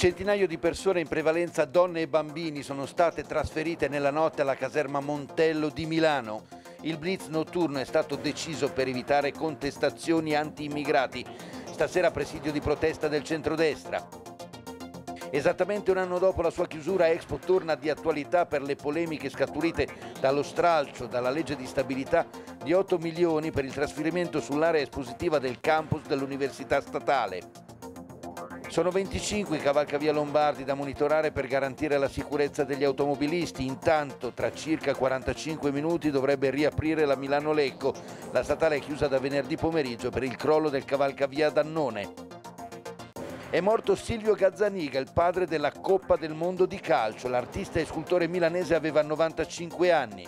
centinaio di persone, in prevalenza donne e bambini, sono state trasferite nella notte alla caserma Montello di Milano. Il blitz notturno è stato deciso per evitare contestazioni anti-immigrati. Stasera presidio di protesta del centrodestra. Esattamente un anno dopo la sua chiusura Expo torna di attualità per le polemiche scaturite dallo stralcio dalla legge di stabilità di 8 milioni per il trasferimento sull'area espositiva del campus dell'Università Statale. Sono 25 i cavalcavia lombardi da monitorare per garantire la sicurezza degli automobilisti. Intanto, tra circa 45 minuti dovrebbe riaprire la Milano-Lecco. La statale è chiusa da venerdì pomeriggio per il crollo del cavalcavia Dannone. È morto Silvio Gazzaniga, il padre della Coppa del Mondo di calcio. L'artista e scultore milanese aveva 95 anni.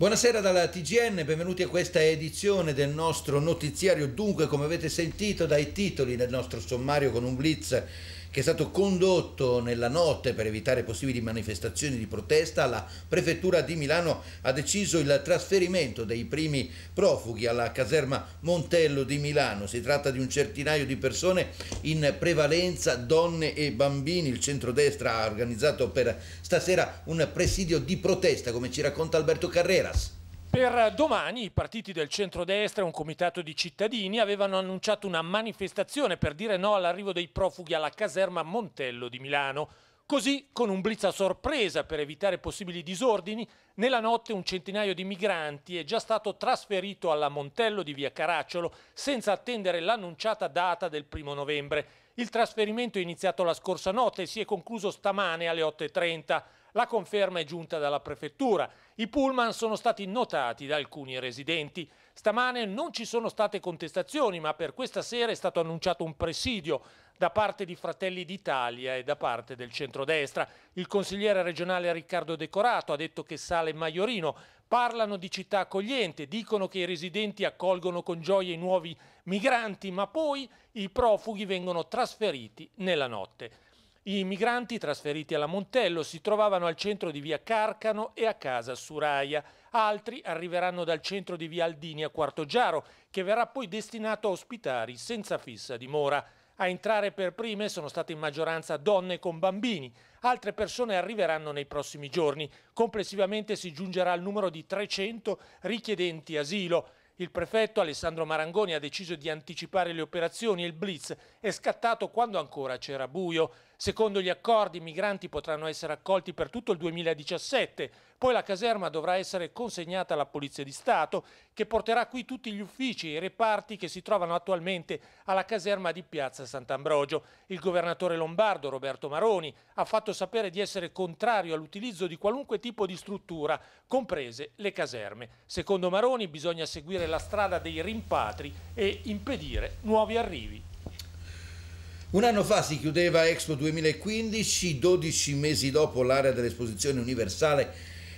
Buonasera dalla TGN, benvenuti a questa edizione del nostro notiziario. Dunque, come avete sentito dai titoli del nostro sommario con un blitz che è stato condotto nella notte per evitare possibili manifestazioni di protesta, la prefettura di Milano ha deciso il trasferimento dei primi profughi alla caserma Montello di Milano. Si tratta di un centinaio di persone, in prevalenza donne e bambini. Il centrodestra ha organizzato per stasera un presidio di protesta, come ci racconta Alberto Carreras. Per domani i partiti del centrodestra e un comitato di cittadini avevano annunciato una manifestazione per dire no all'arrivo dei profughi alla caserma Montello di Milano. Così, con un blitz a sorpresa per evitare possibili disordini, nella notte un centinaio di migranti è già stato trasferito alla Montello di via Caracciolo senza attendere l'annunciata data del primo novembre. Il trasferimento è iniziato la scorsa notte e si è concluso stamane alle 8.30. La conferma è giunta dalla prefettura. I pullman sono stati notati da alcuni residenti. Stamane non ci sono state contestazioni, ma per questa sera è stato annunciato un presidio da parte di Fratelli d'Italia e da parte del centrodestra. Il consigliere regionale Riccardo Decorato ha detto che sale Maiorino. Parlano di città accogliente, dicono che i residenti accolgono con gioia i nuovi migranti, ma poi i profughi vengono trasferiti nella notte. I migranti trasferiti alla Montello si trovavano al centro di via Carcano e a casa Suraia. Altri arriveranno dal centro di via Aldini a Quartogiaro, che verrà poi destinato a ospitari senza fissa dimora. A entrare per prime sono state in maggioranza donne con bambini. Altre persone arriveranno nei prossimi giorni. Complessivamente si giungerà al numero di 300 richiedenti asilo. Il prefetto Alessandro Marangoni ha deciso di anticipare le operazioni e il blitz è scattato quando ancora c'era buio. Secondo gli accordi i migranti potranno essere accolti per tutto il 2017, poi la caserma dovrà essere consegnata alla Polizia di Stato che porterà qui tutti gli uffici e i reparti che si trovano attualmente alla caserma di Piazza Sant'Ambrogio. Il governatore lombardo Roberto Maroni ha fatto sapere di essere contrario all'utilizzo di qualunque tipo di struttura, comprese le caserme. Secondo Maroni bisogna seguire la strada dei rimpatri e impedire nuovi arrivi. Un anno fa si chiudeva Expo 2015, 12 mesi dopo l'area dell'esposizione universale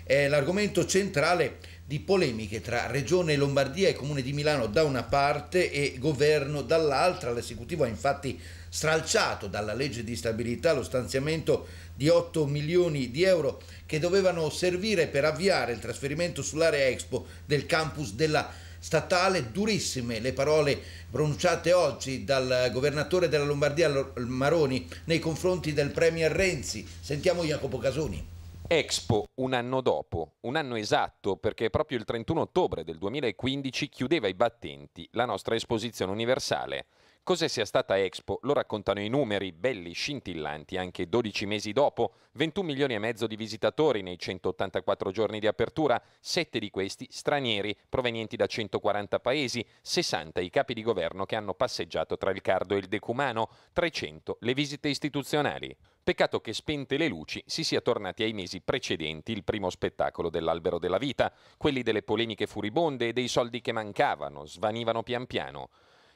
è l'argomento centrale di polemiche tra Regione Lombardia e Comune di Milano da una parte e governo dall'altra. L'esecutivo ha infatti stralciato dalla legge di stabilità lo stanziamento di 8 milioni di euro che dovevano servire per avviare il trasferimento sull'area Expo del campus della statale, durissime le parole pronunciate oggi dal governatore della Lombardia Maroni nei confronti del Premier Renzi. Sentiamo Jacopo Casoni. Expo un anno dopo, un anno esatto perché proprio il 31 ottobre del 2015 chiudeva i battenti la nostra esposizione universale. Cos'è sia stata Expo? Lo raccontano i numeri, belli, scintillanti, anche 12 mesi dopo. 21 milioni e mezzo di visitatori nei 184 giorni di apertura, 7 di questi stranieri, provenienti da 140 paesi, 60 i capi di governo che hanno passeggiato tra il Cardo e il Decumano, 300 le visite istituzionali. Peccato che spente le luci si sia tornati ai mesi precedenti il primo spettacolo dell'albero della vita, quelli delle polemiche furibonde e dei soldi che mancavano, svanivano pian piano.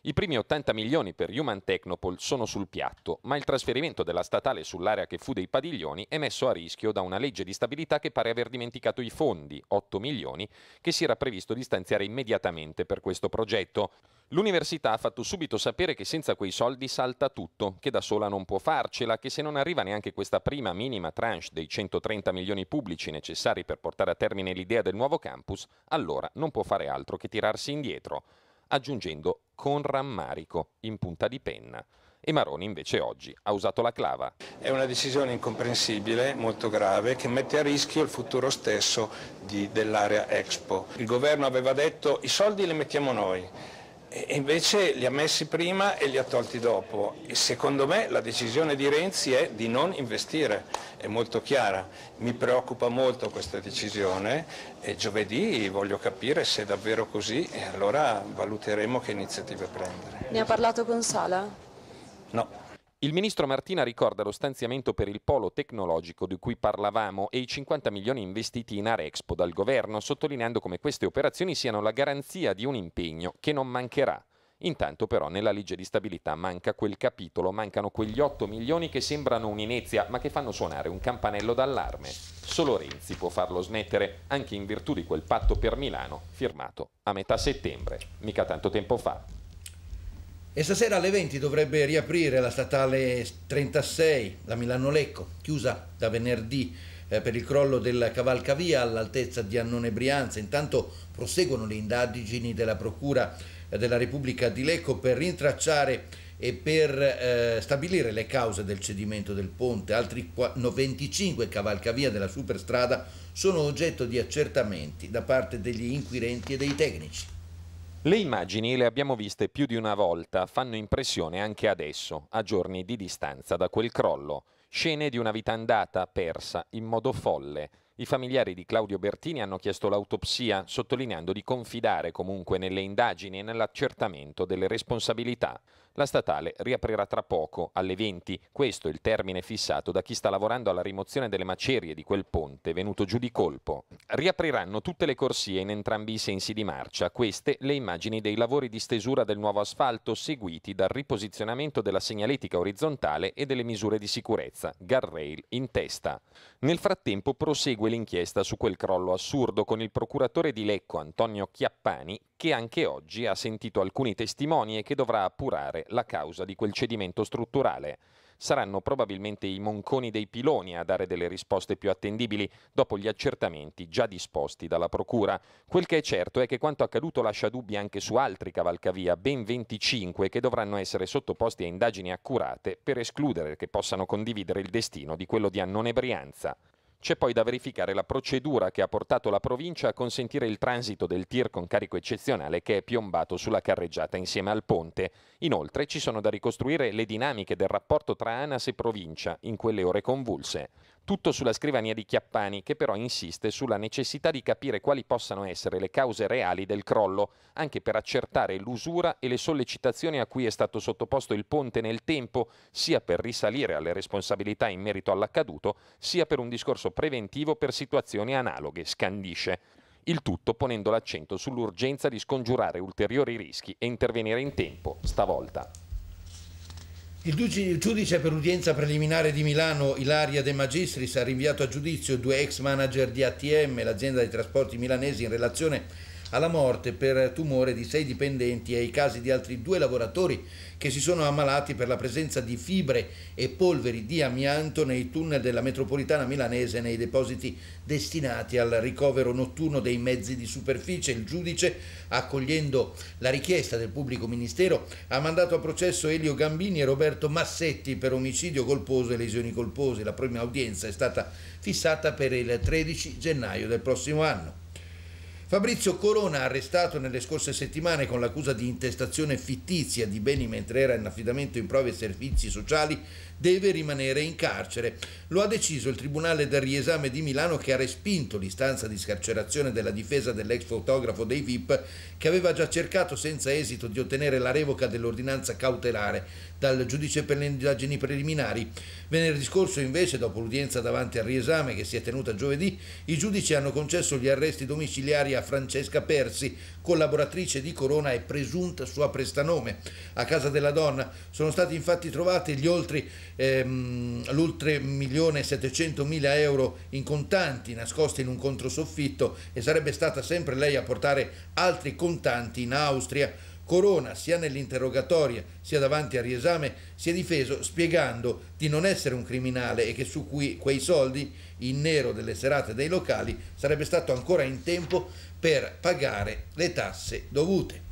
I primi 80 milioni per Human Technopol sono sul piatto, ma il trasferimento della statale sull'area che fu dei padiglioni è messo a rischio da una legge di stabilità che pare aver dimenticato i fondi, 8 milioni, che si era previsto di stanziare immediatamente per questo progetto. L'università ha fatto subito sapere che senza quei soldi salta tutto, che da sola non può farcela, che se non arriva neanche questa prima minima tranche dei 130 milioni pubblici necessari per portare a termine l'idea del nuovo campus, allora non può fare altro che tirarsi indietro aggiungendo con rammarico in punta di penna. E Maroni invece oggi ha usato la clava. È una decisione incomprensibile, molto grave, che mette a rischio il futuro stesso dell'area Expo. Il governo aveva detto i soldi li mettiamo noi. E invece li ha messi prima e li ha tolti dopo. E secondo me la decisione di Renzi è di non investire, è molto chiara. Mi preoccupa molto questa decisione e giovedì voglio capire se è davvero così e allora valuteremo che iniziative prendere. Ne ha parlato con Sala? No. Il ministro Martina ricorda lo stanziamento per il polo tecnologico di cui parlavamo e i 50 milioni investiti in Arexpo dal governo, sottolineando come queste operazioni siano la garanzia di un impegno che non mancherà. Intanto però nella legge di stabilità manca quel capitolo, mancano quegli 8 milioni che sembrano un'inezia ma che fanno suonare un campanello d'allarme. Solo Renzi può farlo smettere, anche in virtù di quel patto per Milano firmato a metà settembre, mica tanto tempo fa. E stasera alle 20 dovrebbe riaprire la statale 36, la Milano-Lecco, chiusa da venerdì eh, per il crollo del cavalcavia all'altezza di Annone Brianza. Intanto proseguono le indagini della Procura eh, della Repubblica di Lecco per rintracciare e per eh, stabilire le cause del cedimento del ponte. Altri 95 cavalcavia della superstrada sono oggetto di accertamenti da parte degli inquirenti e dei tecnici. Le immagini le abbiamo viste più di una volta, fanno impressione anche adesso, a giorni di distanza da quel crollo. Scene di una vita andata, persa, in modo folle. I familiari di Claudio Bertini hanno chiesto l'autopsia, sottolineando di confidare comunque nelle indagini e nell'accertamento delle responsabilità. La statale riaprirà tra poco, alle 20, questo è il termine fissato da chi sta lavorando alla rimozione delle macerie di quel ponte venuto giù di colpo. Riapriranno tutte le corsie in entrambi i sensi di marcia, queste le immagini dei lavori di stesura del nuovo asfalto seguiti dal riposizionamento della segnaletica orizzontale e delle misure di sicurezza, guardrail in testa. Nel frattempo prosegue l'inchiesta su quel crollo assurdo con il procuratore di Lecco Antonio Chiappani che anche oggi ha sentito alcuni testimoni e che dovrà appurare la causa di quel cedimento strutturale. Saranno probabilmente i monconi dei piloni a dare delle risposte più attendibili dopo gli accertamenti già disposti dalla Procura. Quel che è certo è che quanto accaduto lascia dubbi anche su altri cavalcavia, ben 25, che dovranno essere sottoposti a indagini accurate per escludere che possano condividere il destino di quello di Annone Brianza. C'è poi da verificare la procedura che ha portato la provincia a consentire il transito del tir con carico eccezionale che è piombato sulla carreggiata insieme al ponte. Inoltre ci sono da ricostruire le dinamiche del rapporto tra ANAS e provincia in quelle ore convulse. Tutto sulla scrivania di Chiappani, che però insiste sulla necessità di capire quali possano essere le cause reali del crollo, anche per accertare l'usura e le sollecitazioni a cui è stato sottoposto il ponte nel tempo, sia per risalire alle responsabilità in merito all'accaduto, sia per un discorso preventivo per situazioni analoghe, scandisce. Il tutto ponendo l'accento sull'urgenza di scongiurare ulteriori rischi e intervenire in tempo, stavolta. Il giudice per udienza preliminare di Milano, Ilaria De Magistris, ha rinviato a giudizio due ex manager di ATM, l'azienda dei trasporti milanesi, in relazione alla morte per tumore di sei dipendenti e ai casi di altri due lavoratori che si sono ammalati per la presenza di fibre e polveri di amianto nei tunnel della metropolitana milanese nei depositi destinati al ricovero notturno dei mezzi di superficie. Il giudice, accogliendo la richiesta del pubblico ministero, ha mandato a processo Elio Gambini e Roberto Massetti per omicidio colposo e lesioni colpose. La prima udienza è stata fissata per il 13 gennaio del prossimo anno. Fabrizio Corona, arrestato nelle scorse settimane con l'accusa di intestazione fittizia di beni mentre era in affidamento in prove e servizi sociali, deve rimanere in carcere. Lo ha deciso il Tribunale del Riesame di Milano che ha respinto l'istanza di scarcerazione della difesa dell'ex fotografo dei VIP che aveva già cercato senza esito di ottenere la revoca dell'ordinanza cautelare dal giudice per le indagini preliminari. Venerdì scorso invece, dopo l'udienza davanti al riesame che si è tenuta giovedì, i giudici hanno concesso gli arresti domiciliari a Francesca Persi, collaboratrice di Corona e presunta sua prestanome. A casa della donna sono stati infatti trovati gli oltre, ehm, 1.700.000 euro in contanti nascosti in un controsoffitto e sarebbe stata sempre lei a portare altri contanti in Austria. Corona, sia nell'interrogatoria sia davanti al riesame, si è difeso spiegando di non essere un criminale e che su cui quei soldi in nero delle serate dei locali, sarebbe stato ancora in tempo per pagare le tasse dovute.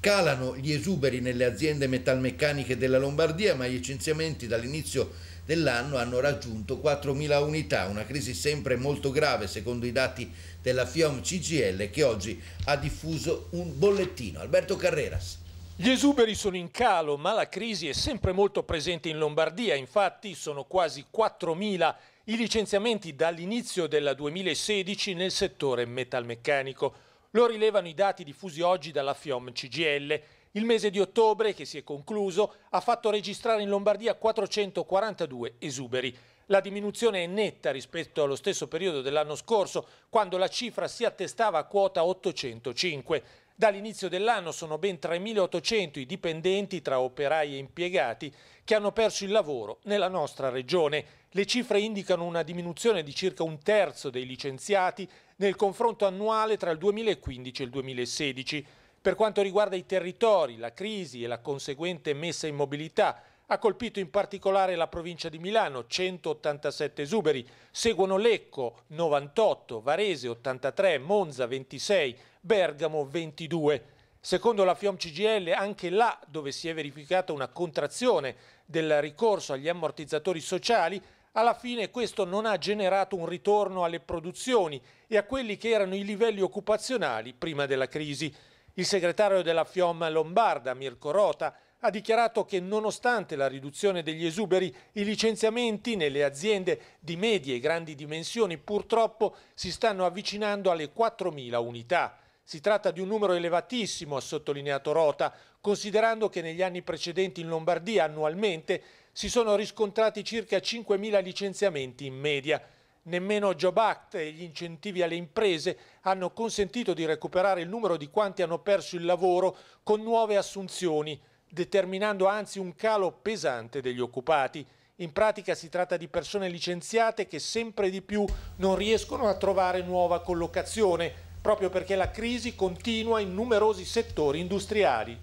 Calano gli esuberi nelle aziende metalmeccaniche della Lombardia, ma gli licenziamenti dall'inizio dell'anno hanno raggiunto 4.000 unità, una crisi sempre molto grave secondo i dati della FIOM CGL che oggi ha diffuso un bollettino. Alberto Carreras. Gli esuberi sono in calo, ma la crisi è sempre molto presente in Lombardia. Infatti sono quasi 4.000 i licenziamenti dall'inizio del 2016 nel settore metalmeccanico. Lo rilevano i dati diffusi oggi dalla FIOM CGL. Il mese di ottobre, che si è concluso, ha fatto registrare in Lombardia 442 esuberi. La diminuzione è netta rispetto allo stesso periodo dell'anno scorso, quando la cifra si attestava a quota 805. Dall'inizio dell'anno sono ben 3.800 i dipendenti tra operai e impiegati che hanno perso il lavoro nella nostra regione. Le cifre indicano una diminuzione di circa un terzo dei licenziati nel confronto annuale tra il 2015 e il 2016. Per quanto riguarda i territori, la crisi e la conseguente messa in mobilità ha colpito in particolare la provincia di Milano, 187 esuberi, seguono Lecco, 98, Varese, 83, Monza, 26, Bergamo 22. Secondo la FIOM CGL, anche là dove si è verificata una contrazione del ricorso agli ammortizzatori sociali, alla fine questo non ha generato un ritorno alle produzioni e a quelli che erano i livelli occupazionali prima della crisi. Il segretario della FIOM Lombarda, Mirko Rota, ha dichiarato che nonostante la riduzione degli esuberi, i licenziamenti nelle aziende di medie e grandi dimensioni purtroppo si stanno avvicinando alle 4.000 unità. Si tratta di un numero elevatissimo, ha sottolineato Rota, considerando che negli anni precedenti in Lombardia annualmente si sono riscontrati circa 5.000 licenziamenti in media. Nemmeno Job Act e gli incentivi alle imprese hanno consentito di recuperare il numero di quanti hanno perso il lavoro con nuove assunzioni, determinando anzi un calo pesante degli occupati. In pratica si tratta di persone licenziate che sempre di più non riescono a trovare nuova collocazione proprio perché la crisi continua in numerosi settori industriali.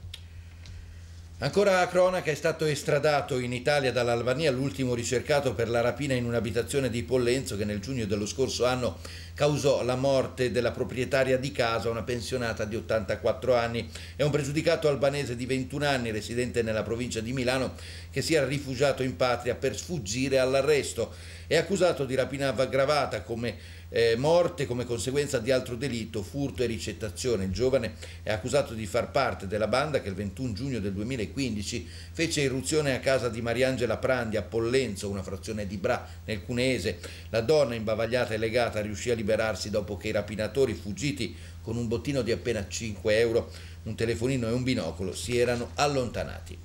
Ancora a cronaca è stato estradato in Italia dall'Albania l'ultimo ricercato per la rapina in un'abitazione di Pollenzo che nel giugno dello scorso anno causò la morte della proprietaria di casa, una pensionata di 84 anni È un pregiudicato albanese di 21 anni residente nella provincia di Milano che si era rifugiato in patria per sfuggire all'arresto. È accusato di rapina aggravata come eh, morte come conseguenza di altro delitto, furto e ricettazione. Il giovane è accusato di far parte della banda che il 21 giugno del 2015 fece irruzione a casa di Mariangela Prandi a Pollenzo, una frazione di Bra, nel Cunese. La donna, imbavagliata e legata, riuscì a liberarsi dopo che i rapinatori fuggiti con un bottino di appena 5 euro, un telefonino e un binocolo si erano allontanati.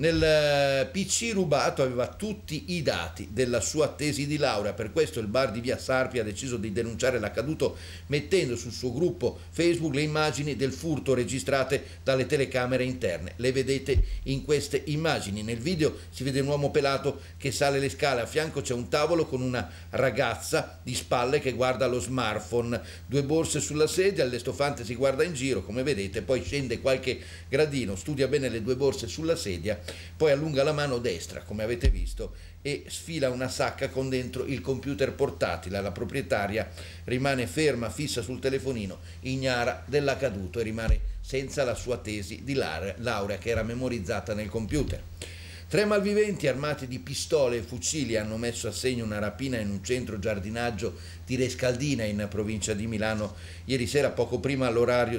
Nel eh, PC rubato aveva tutti i dati della sua tesi di laurea, per questo il bar di via Sarpi ha deciso di denunciare l'accaduto mettendo sul suo gruppo Facebook le immagini del furto registrate dalle telecamere interne. Le vedete in queste immagini. Nel video si vede un uomo pelato che sale le scale, a fianco c'è un tavolo con una ragazza di spalle che guarda lo smartphone, due borse sulla sedia, l'estofante si guarda in giro, come vedete, poi scende qualche gradino, studia bene le due borse sulla sedia poi allunga la mano destra, come avete visto, e sfila una sacca con dentro il computer portatile. La proprietaria rimane ferma, fissa sul telefonino, ignara dell'accaduto e rimane senza la sua tesi di laurea che era memorizzata nel computer. Tre malviventi armati di pistole e fucili hanno messo a segno una rapina in un centro giardinaggio di Rescaldina in provincia di Milano ieri sera poco prima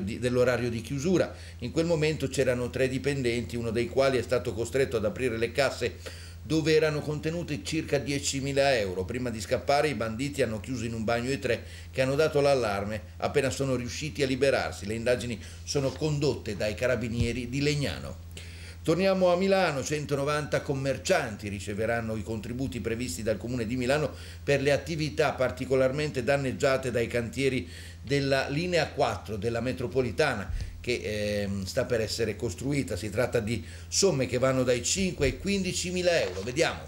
di, dell'orario di chiusura. In quel momento c'erano tre dipendenti, uno dei quali è stato costretto ad aprire le casse dove erano contenute circa 10.000 euro. Prima di scappare i banditi hanno chiuso in un bagno i tre che hanno dato l'allarme appena sono riusciti a liberarsi. Le indagini sono condotte dai carabinieri di Legnano. Torniamo a Milano, 190 commercianti riceveranno i contributi previsti dal Comune di Milano per le attività particolarmente danneggiate dai cantieri della linea 4 della metropolitana che eh, sta per essere costruita. Si tratta di somme che vanno dai 5 ai 15 mila euro. Vediamo.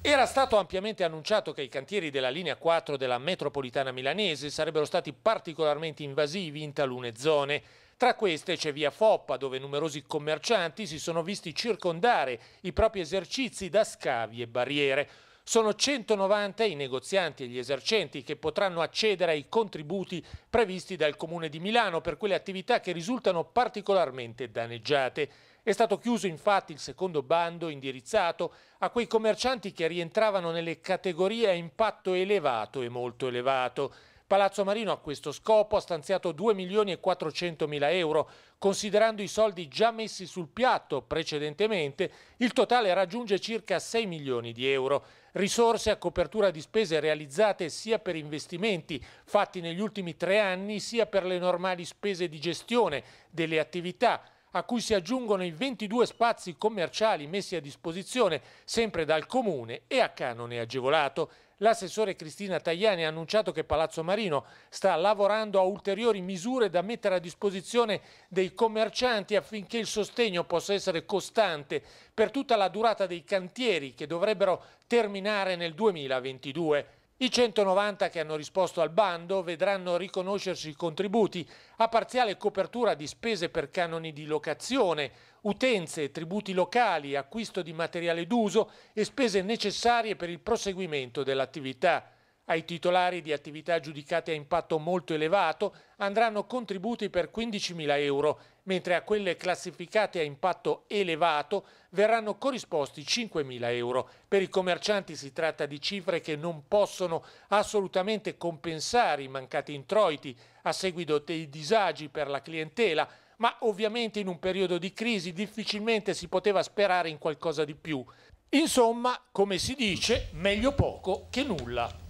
Era stato ampiamente annunciato che i cantieri della linea 4 della metropolitana milanese sarebbero stati particolarmente invasivi in talune zone. Tra queste c'è via Foppa, dove numerosi commercianti si sono visti circondare i propri esercizi da scavi e barriere. Sono 190 i negozianti e gli esercenti che potranno accedere ai contributi previsti dal Comune di Milano per quelle attività che risultano particolarmente danneggiate. È stato chiuso infatti il secondo bando indirizzato a quei commercianti che rientravano nelle categorie a impatto elevato e molto elevato. Palazzo Marino a questo scopo ha stanziato 2 milioni e 400 mila euro. Considerando i soldi già messi sul piatto precedentemente, il totale raggiunge circa 6 milioni di euro. Risorse a copertura di spese realizzate sia per investimenti fatti negli ultimi tre anni, sia per le normali spese di gestione delle attività a cui si aggiungono i 22 spazi commerciali messi a disposizione sempre dal Comune e a canone agevolato. L'assessore Cristina Tajani ha annunciato che Palazzo Marino sta lavorando a ulteriori misure da mettere a disposizione dei commercianti affinché il sostegno possa essere costante per tutta la durata dei cantieri che dovrebbero terminare nel 2022. I 190 che hanno risposto al bando vedranno riconoscersi i contributi a parziale copertura di spese per canoni di locazione, utenze, tributi locali, acquisto di materiale d'uso e spese necessarie per il proseguimento dell'attività. Ai titolari di attività giudicate a impatto molto elevato andranno contributi per 15.000 euro, mentre a quelle classificate a impatto elevato verranno corrisposti 5.000 euro. Per i commercianti si tratta di cifre che non possono assolutamente compensare i mancati introiti a seguito dei disagi per la clientela, ma ovviamente in un periodo di crisi difficilmente si poteva sperare in qualcosa di più. Insomma, come si dice, meglio poco che nulla.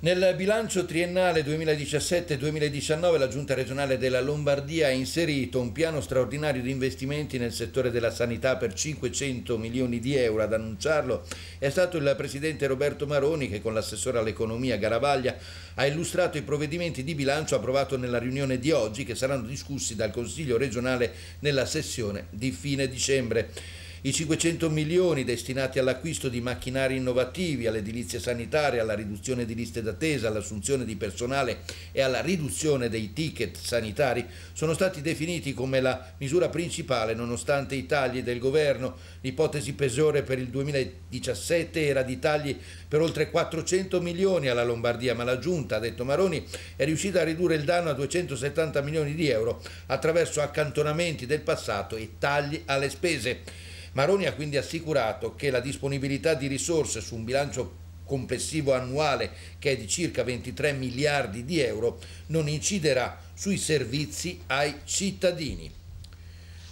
Nel bilancio triennale 2017-2019 la Giunta regionale della Lombardia ha inserito un piano straordinario di investimenti nel settore della sanità per 500 milioni di euro. Ad annunciarlo è stato il presidente Roberto Maroni che con l'assessore all'economia Garavaglia ha illustrato i provvedimenti di bilancio approvato nella riunione di oggi che saranno discussi dal Consiglio regionale nella sessione di fine dicembre i 500 milioni destinati all'acquisto di macchinari innovativi, all'edilizia sanitaria, alla riduzione di liste d'attesa, all'assunzione di personale e alla riduzione dei ticket sanitari sono stati definiti come la misura principale nonostante i tagli del governo. L'ipotesi peggiore per il 2017 era di tagli per oltre 400 milioni alla Lombardia, ma la Giunta, ha detto Maroni, è riuscita a ridurre il danno a 270 milioni di euro attraverso accantonamenti del passato e tagli alle spese. Maroni ha quindi assicurato che la disponibilità di risorse su un bilancio complessivo annuale che è di circa 23 miliardi di euro non inciderà sui servizi ai cittadini.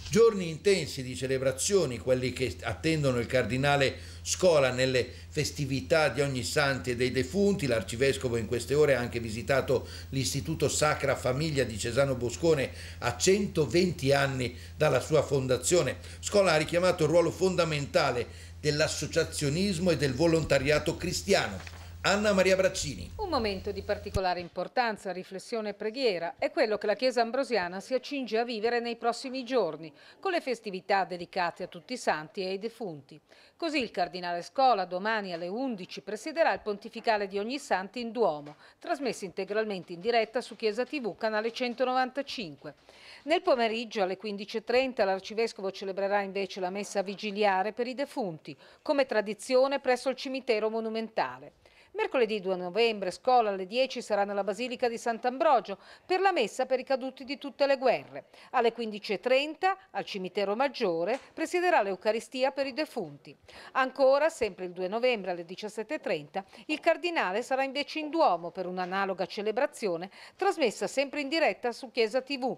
Giorni intensi di celebrazioni, quelli che attendono il cardinale scola nelle festività di ogni santi e dei defunti. L'arcivescovo in queste ore ha anche visitato l'Istituto Sacra Famiglia di Cesano Boscone a 120 anni dalla sua fondazione. Scola ha richiamato il ruolo fondamentale dell'associazionismo e del volontariato cristiano. Anna Maria Braccini. Un momento di particolare importanza, riflessione e preghiera è quello che la Chiesa Ambrosiana si accinge a vivere nei prossimi giorni, con le festività dedicate a tutti i santi e ai defunti. Così il Cardinale Scola domani alle 11 presiderà il pontificale di ogni santi in Duomo, trasmesso integralmente in diretta su Chiesa TV, canale 195. Nel pomeriggio alle 15.30 l'Arcivescovo celebrerà invece la messa vigiliare per i defunti, come tradizione presso il cimitero monumentale. Mercoledì 2 novembre, scuola alle 10 sarà nella Basilica di Sant'Ambrogio per la messa per i caduti di tutte le guerre. Alle 15.30 al Cimitero Maggiore presiderà l'Eucaristia per i defunti. Ancora, sempre il 2 novembre alle 17.30, il Cardinale sarà invece in Duomo per un'analoga celebrazione trasmessa sempre in diretta su Chiesa TV.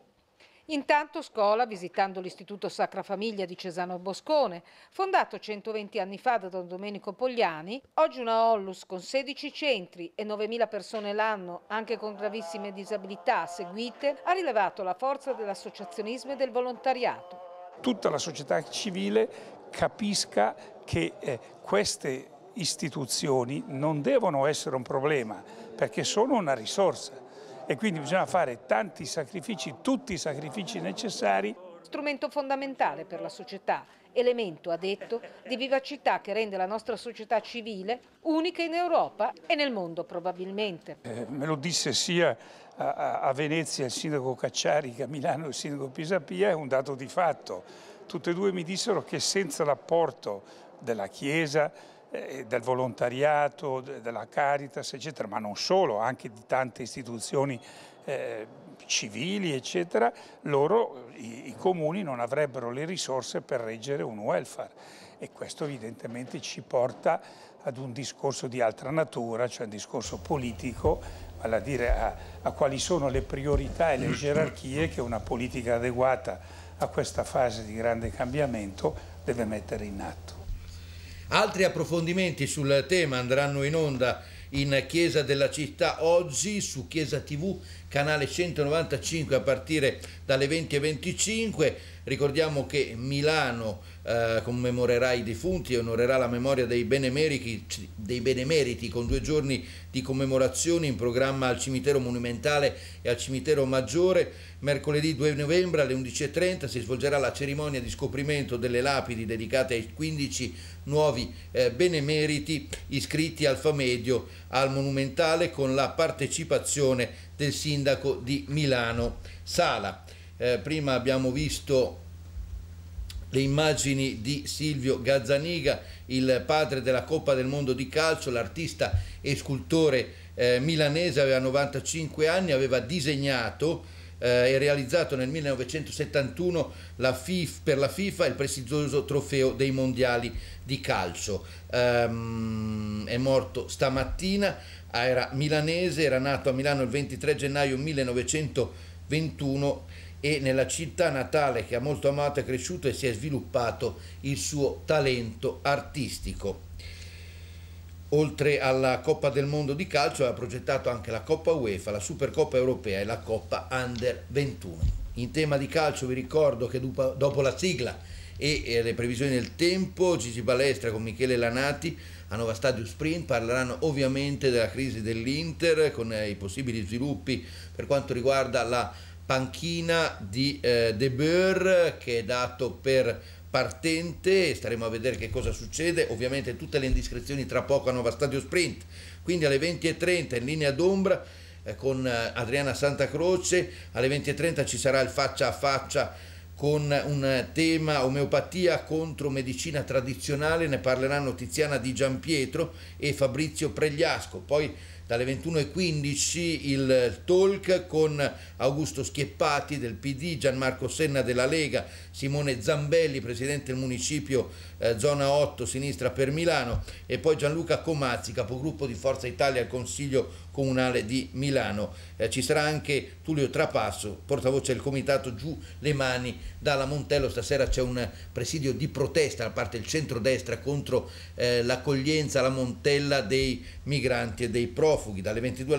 Intanto scuola visitando l'Istituto Sacra Famiglia di Cesano Boscone, fondato 120 anni fa da Don Domenico Pogliani, oggi una Ollus con 16 centri e 9.000 persone l'anno, anche con gravissime disabilità seguite, ha rilevato la forza dell'associazionismo e del volontariato. Tutta la società civile capisca che eh, queste istituzioni non devono essere un problema perché sono una risorsa e quindi bisogna fare tanti sacrifici, tutti i sacrifici necessari. Strumento fondamentale per la società, elemento, ha detto, di vivacità che rende la nostra società civile unica in Europa e nel mondo probabilmente. Eh, me lo disse sia a, a Venezia il sindaco Cacciari che a Milano il sindaco Pisapia, è un dato di fatto. Tutte e due mi dissero che senza l'apporto della Chiesa, eh, del volontariato, della Caritas, eccetera, ma non solo, anche di tante istituzioni eh, civili, eccetera, loro, i, i, comuni, non avrebbero le risorse per reggere un welfare e questo evidentemente ci porta ad un discorso di altra natura, cioè un discorso politico, vale a dire a, a quali sono le priorità e le gerarchie che una politica adeguata a questa fase di grande cambiamento deve mettere in atto. Altri approfondimenti sul tema andranno in onda in Chiesa della Città oggi su Chiesa TV canale 195 a partire dalle 20.25. Ricordiamo che Milano eh, commemorerà i defunti e onorerà la memoria dei benemeriti, dei benemeriti con due giorni di commemorazioni in programma al cimitero monumentale e al cimitero maggiore. Mercoledì 2 novembre alle 11.30 si svolgerà la cerimonia di scoprimento delle lapidi dedicate ai 15 nuovi eh, benemeriti iscritti al Famedio al monumentale con la partecipazione del sindaco di Milano Sala. Eh, prima abbiamo visto le immagini di Silvio Gazzaniga, il padre della Coppa del Mondo di calcio, l'artista e scultore eh, milanese, aveva 95 anni, aveva disegnato eh, e realizzato nel 1971 la FIF, per la FIFA il prestigioso trofeo dei mondiali di calcio. Um, è morto stamattina Ah, era milanese, era nato a Milano il 23 gennaio 1921 e nella città natale che ha molto amato è cresciuto e si è sviluppato il suo talento artistico. Oltre alla Coppa del Mondo di calcio ha progettato anche la Coppa UEFA, la Supercoppa europea e la Coppa Under 21. In tema di calcio vi ricordo che dopo la sigla e le previsioni del tempo Gigi Balestra con Michele Lanati a Nova Stadio Sprint parleranno ovviamente della crisi dell'Inter con eh, i possibili sviluppi per quanto riguarda la panchina di eh, De Boer che è dato per partente staremo a vedere che cosa succede ovviamente tutte le indiscrezioni tra poco a Nova Stadio Sprint quindi alle 20.30 in linea d'ombra eh, con Adriana Santa Croce alle 20.30 ci sarà il faccia a faccia con un tema omeopatia contro medicina tradizionale, ne parleranno Tiziana Di Giampietro e Fabrizio Pregliasco. Poi dalle 21.15 il talk con Augusto Schieppati del PD, Gianmarco Senna della Lega, Simone Zambelli, presidente del municipio eh, zona 8 sinistra per Milano e poi Gianluca Comazzi, capogruppo di Forza Italia al Consiglio Comunale di Milano. Eh, ci sarà anche Tullio Trapasso, portavoce del comitato Giù le mani dalla Montello. Stasera c'è un presidio di protesta da parte del centrodestra contro eh, l'accoglienza alla Montella dei migranti e dei profughi dalle 22.30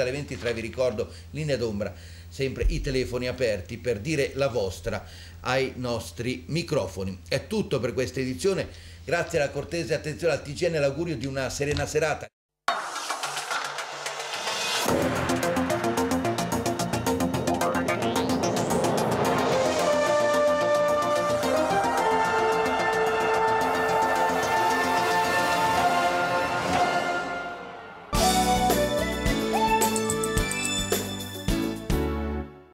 alle, alle 23 vi ricordo linea d'ombra sempre i telefoni aperti per dire la vostra ai nostri microfoni. È tutto per questa edizione, grazie alla cortese attenzione al TGN e l'augurio di una serena serata.